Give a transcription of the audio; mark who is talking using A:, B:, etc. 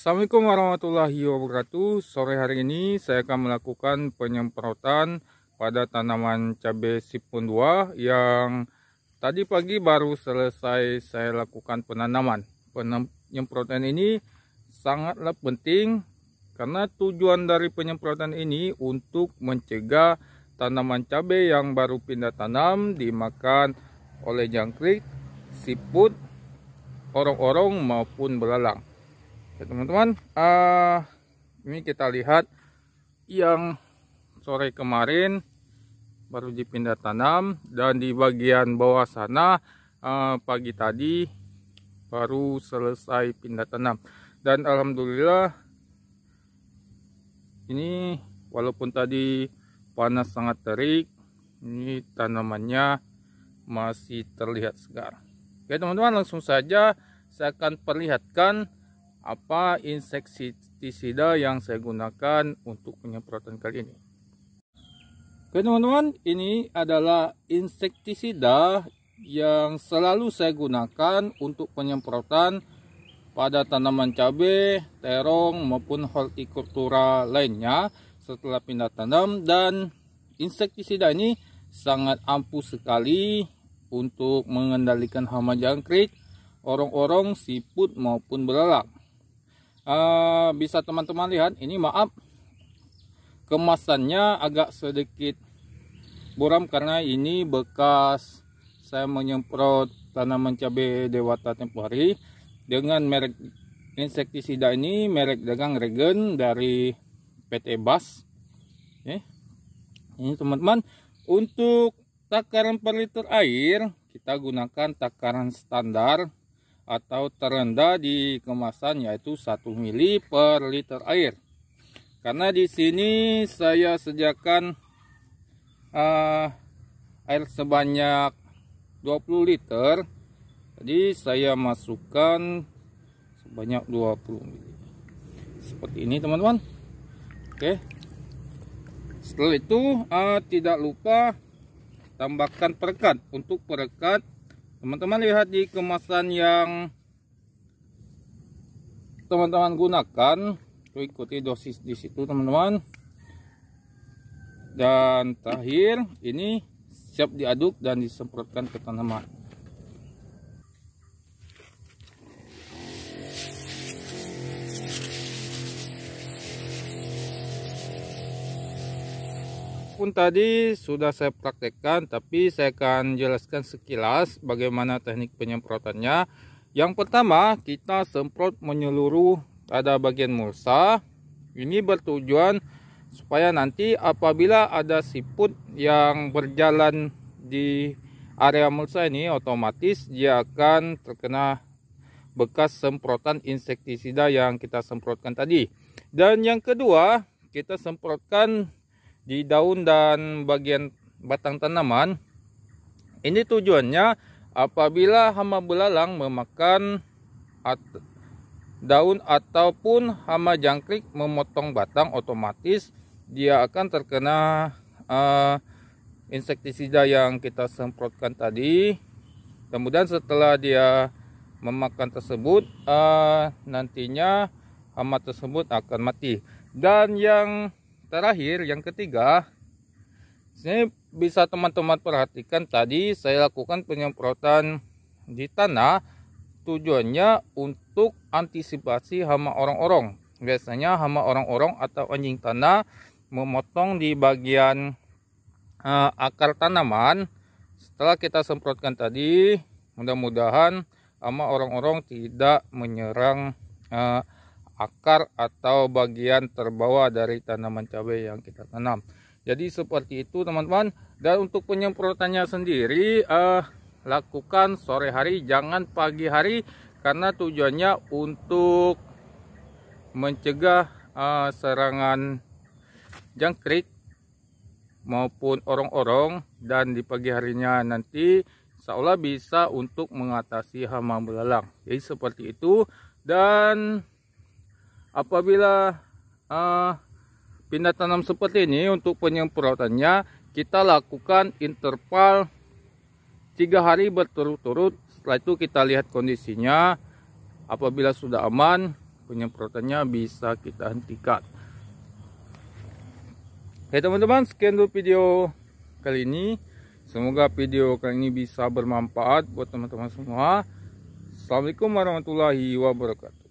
A: Assalamualaikum warahmatullahi wabarakatuh Sore hari ini saya akan melakukan penyemprotan pada tanaman cabai sipun 2 Yang tadi pagi baru selesai saya lakukan penanaman Penyemprotan ini sangatlah penting Karena tujuan dari penyemprotan ini untuk mencegah tanaman cabai yang baru pindah tanam Dimakan oleh jangkrik, siput, orang-orang maupun belalang ya teman-teman uh, ini kita lihat yang sore kemarin baru dipindah tanam dan di bagian bawah sana uh, pagi tadi baru selesai pindah tanam dan alhamdulillah ini walaupun tadi panas sangat terik ini tanamannya masih terlihat segar oke ya, teman-teman langsung saja saya akan perlihatkan apa insektisida yang saya gunakan untuk penyemprotan kali ini. Oke teman-teman, ini adalah insektisida yang selalu saya gunakan untuk penyemprotan pada tanaman cabai, terong maupun hortikultura lainnya setelah pindah tanam dan insektisida ini sangat ampuh sekali untuk mengendalikan hama jangkrik, orang-orang, siput maupun belalak. Eh, bisa teman-teman lihat ini maaf kemasannya agak sedikit buram karena ini bekas saya menyemprot tanaman cabai dewata tempoh hari dengan merek insektisida ini merek dagang regen dari PT Bas ini teman-teman untuk takaran per liter air kita gunakan takaran standar atau terendah di kemasan yaitu 1 mili per liter air karena di sini saya sediakan uh, air sebanyak 20 liter jadi saya masukkan sebanyak 20 mili seperti ini teman-teman oke setelah itu uh, tidak lupa tambahkan perekat untuk perekat teman-teman lihat di kemasan yang teman-teman gunakan itu ikuti dosis di situ teman-teman dan terakhir ini siap diaduk dan disemprotkan ke tanaman pun tadi sudah saya praktekkan tapi saya akan jelaskan sekilas bagaimana teknik penyemprotannya yang pertama kita semprot menyeluruh pada bagian mulsa ini bertujuan supaya nanti apabila ada siput yang berjalan di area mulsa ini otomatis dia akan terkena bekas semprotan insektisida yang kita semprotkan tadi dan yang kedua kita semprotkan di daun dan bagian batang tanaman. Ini tujuannya apabila hama belalang memakan at daun ataupun hama jangkrik memotong batang otomatis dia akan terkena uh, insektisida yang kita semprotkan tadi kemudian setelah dia memakan tersebut uh, nantinya hama tersebut akan mati dan yang terakhir yang ketiga saya bisa teman-teman perhatikan tadi saya lakukan penyemprotan di tanah tujuannya untuk antisipasi hama orang-orang biasanya hama orang-orang atau anjing tanah memotong di bagian uh, akar tanaman setelah kita semprotkan tadi mudah-mudahan hama orang-orang tidak menyerang uh, akar atau bagian terbawah dari tanaman cabai yang kita tanam. Jadi seperti itu teman-teman. Dan untuk penyemprotannya sendiri eh, lakukan sore hari jangan pagi hari karena tujuannya untuk mencegah eh, serangan jangkrik maupun orang-orang dan di pagi harinya nanti seolah bisa untuk mengatasi hama belalang. Jadi seperti itu dan apabila uh, pindah tanam seperti ini untuk penyemprotannya kita lakukan interval tiga hari berturut-turut setelah itu kita lihat kondisinya apabila sudah aman penyemprotannya bisa kita hentikan Oke teman-teman sekian dulu video kali ini semoga video kali ini bisa bermanfaat buat teman-teman semua Assalamualaikum warahmatullahi wabarakatuh